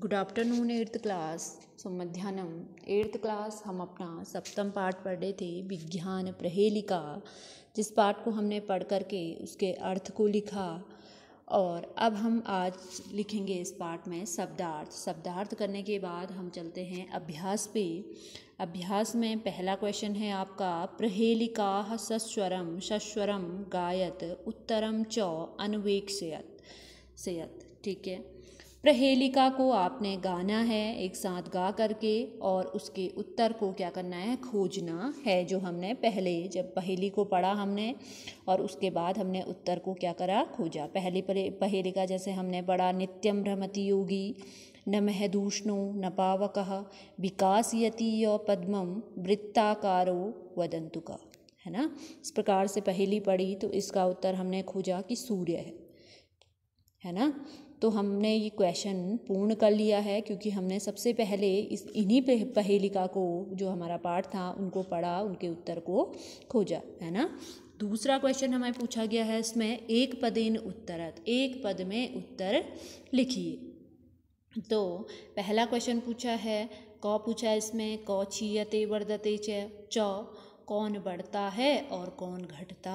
good afternoon eighth class so मध्यान्हम eighth class हम अपना सप्तम पाठ पढ़ रहे थे विज्ञान प्रहेलिका जिस पाठ को हमने पढ़ करके उसके अर्थ को लिखा और अब हम आज लिखेंगे इस पाठ में शब्दार्थ शब्दार्थ करने के बाद हम चलते हैं अभ्यास पे अभ्यास में पहला क्वेश्चन है आपका प्रहेलिका सस्वरम सस्वरम गायत उत्तरम चौ अन्वेक्षयत सेयत ठीक है प्रहेलिका को आपने गाना है एक साथ गा करके और उसके उत्तर को क्या करना है खोजना है जो हमने पहले जब पहेली को पढ़ा हमने और उसके बाद हमने उत्तर को क्या करा खोजा पहली पहेलिका जैसे हमने पढ़ा नित्यम भ्रमति योगी न महदूषणो न पावक विकासयति य पद्मम वृत्ताकारो वदंतु का है ना इस प्रकार से पहेली पढ़ी तो इसका उत्तर हमने खोजा कि सूर्य है है ना तो हमने ये क्वेश्चन पूर्ण कर लिया है क्योंकि हमने सबसे पहले इस इन्हीं पहेलिका को जो हमारा पाठ था उनको पढ़ा उनके उत्तर को खोजा है ना दूसरा क्वेश्चन हमें पूछा गया है इसमें एक पदेन उत्तरत एक पद में उत्तर लिखिए तो पहला क्वेश्चन पूछा है कौ पूछा है इसमें कौ छीयते वर्धते च चौ कौन बढ़ता है और कौन घटता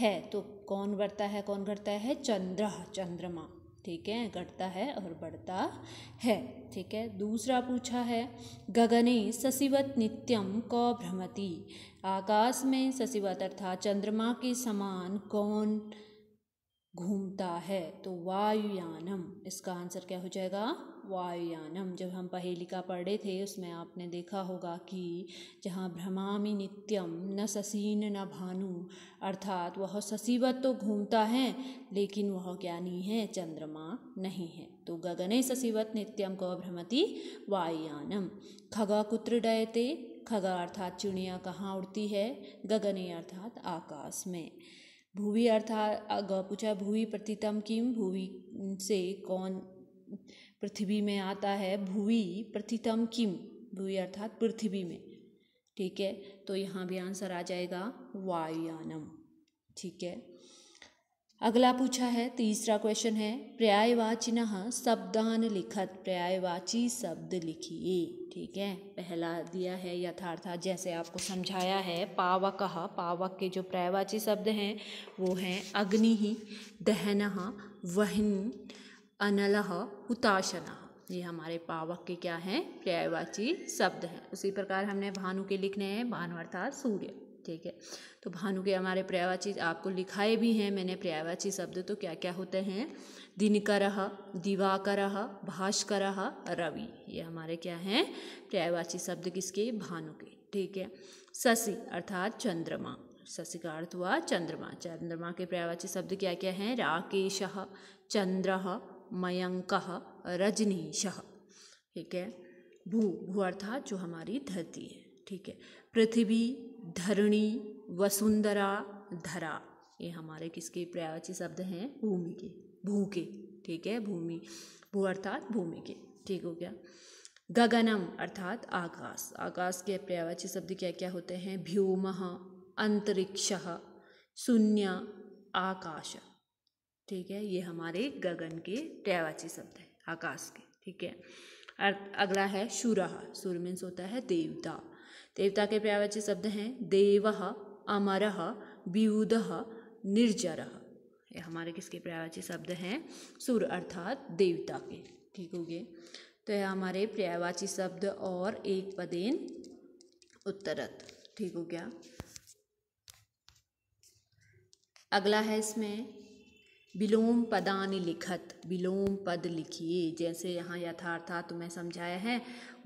है तो कौन बढ़ता है कौन घटता है चंद्र चंद्रमा ठीक है घटता है और बढ़ता है ठीक है दूसरा पूछा है गगने ससिवत नित्यम कौ भ्रमति आकाश में ससिवत अर्थात चंद्रमा के समान कौन घूमता है तो वायुयानम इसका आंसर क्या हो जाएगा वायुयानम जब हम पहेलिका पढ़े थे उसमें आपने देखा होगा कि जहाँ भ्रमामी नित्यम न ससीन न भानु अर्थात वह ससीवत तो घूमता है लेकिन वह ज्ञानी है चंद्रमा नहीं है तो गगने ससीवत नित्यम को भ्रमति वायुयानम खगा कुत्र डयते खगा अर्थात चिड़िया कहाँ उड़ती है गगने अर्थात आकाश में भूवि अर्थात पूछा भूवि प्रतितम किम भूवि से कौन पृथ्वी में आता है भुवि प्रथितम किम भुवि अर्थात पृथ्वी में ठीक है तो यहाँ भी आंसर आ जाएगा वायुयानम ठीक है अगला पूछा है तीसरा क्वेश्चन है पर्यायवाचिन शब्दान लिखत पर्यायवाची शब्द लिखिए ठीक है पहला दिया है यथार्था जैसे आपको समझाया है पावक पावक के जो पर्यायवाची शब्द हैं वो हैं अग्नि दहन वहन अनल हुताशन ये हमारे पावक के क्या हैं पर्यायवाची शब्द हैं उसी प्रकार हमने भानु के लिखने हैं भानु अर्थात सूर्य ठीक है तो भानु के हमारे पर्यायवाची आपको लिखाए भी हैं मैंने पर्यायवाची शब्द तो क्या क्या होते हैं दिनकर दिवाकर भास्कर रवि ये हमारे क्या हैं पर्यायवाची शब्द किसके भानु के ठीक है शशि अर्थात चंद्रमा शशि का अर्थ हुआ चंद्रमा चंद्रमा के पर्यायवाची शब्द क्या क्या हैं राकेश चंद्र मयंक रजनीश ठीक है भू भू अर्थात जो हमारी धरती है ठीक है पृथ्वी धरणी वसुंधरा धरा ये हमारे किसके पर्यायवाची शब्द हैं भूमि के भू के ठीक है भूमि भू अर्थात भूमि के ठीक हो गया गगनम अर्थात आकाश आकाश के पर्यायवाची शब्द क्या क्या होते हैं भ्यूम अंतरिक्ष शून्य आकाश ठीक है ये हमारे गगन के टैवाची शब्द है आकाश के ठीक है अर्थ अगला है शुरा सुर मीन्स होता है देवता देवता के पर्यावाची शब्द हैं देव अमर व्यूद निर्जर ये हमारे किसके पर्यावाची शब्द हैं सुर अर्थात देवता के ठीक हो गए तो यह हमारे पर्यावाची शब्द और एक पदेन उत्तरत ठीक हो गया अगला है इसमें विलोम पदानि लिखत विलोम पद लिखिए जैसे यहाँ यथार्थात मैं समझाया है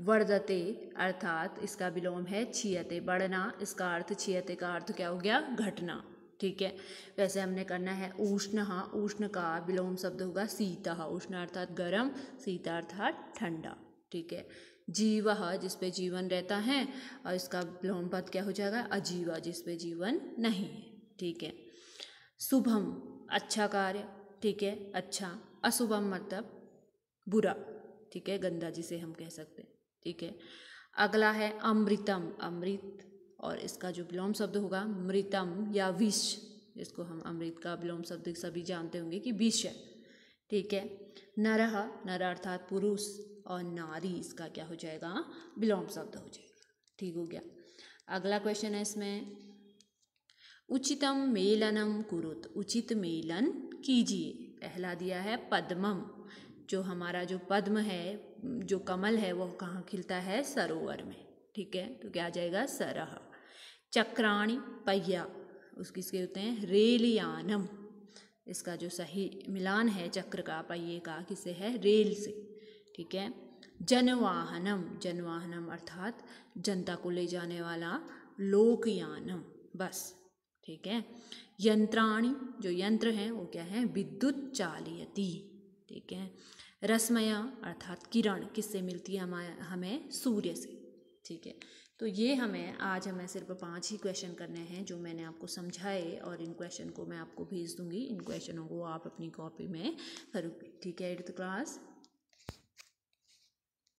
वर्धते अर्थात इसका विलोम है छियते बढ़ना इसका अर्थ छियते का अर्थ क्या हो गया घटना ठीक है वैसे हमने करना है उष्ण उष्ण का विलोम शब्द होगा सीता उष्ण अर्थात गर्म सीता अर्थात ठंडा ठीक है जीव जिसपे जीवन रहता है और इसका विलोम पद क्या हो जाएगा अजीवा जिसपे जीवन नहीं है ठीक है शुभम अच्छा कार्य ठीक है अच्छा अशुभम मतलब बुरा ठीक है गंदा जिसे हम कह सकते हैं ठीक है अगला है अमृतम अमृत और इसका जो विलोम शब्द होगा मृतम या विष इसको हम अमृत का विलोम शब्द सभी जानते होंगे कि विष है ठीक है नरह नर अर्थात पुरुष और नारी इसका क्या हो जाएगा विलोम शब्द हो जाएगा ठीक हो गया अगला क्वेश्चन है इसमें उचितम मेलनम कुरुत उचित मेलन कीजिए पहला दिया है पद्मम जो हमारा जो पद्म है जो कमल है वह कहाँ खिलता है सरोवर में ठीक है तो क्या आ जाएगा सरह चक्राणी पहिया उसकी इसके होते हैं रेलयानम इसका जो सही मिलान है चक्र का पहिए का किसे है रेल से ठीक है जनवाहनम जनवाहनम अर्थात जनता को ले जाने वाला लोकयानम बस ठीक है यंत्राणी जो यंत्र हैं वो क्या है विद्युत चालयती ठीक है रसमया अर्थात किरण किससे मिलती है हमारे हमें सूर्य से ठीक है तो ये हमें आज हमें सिर्फ पांच ही क्वेश्चन करने हैं जो मैंने आपको समझाए और इन क्वेश्चन को मैं आपको भेज दूंगी इन क्वेश्चनों को आप अपनी कॉपी में करूँगी ठीक है एट्थ क्लास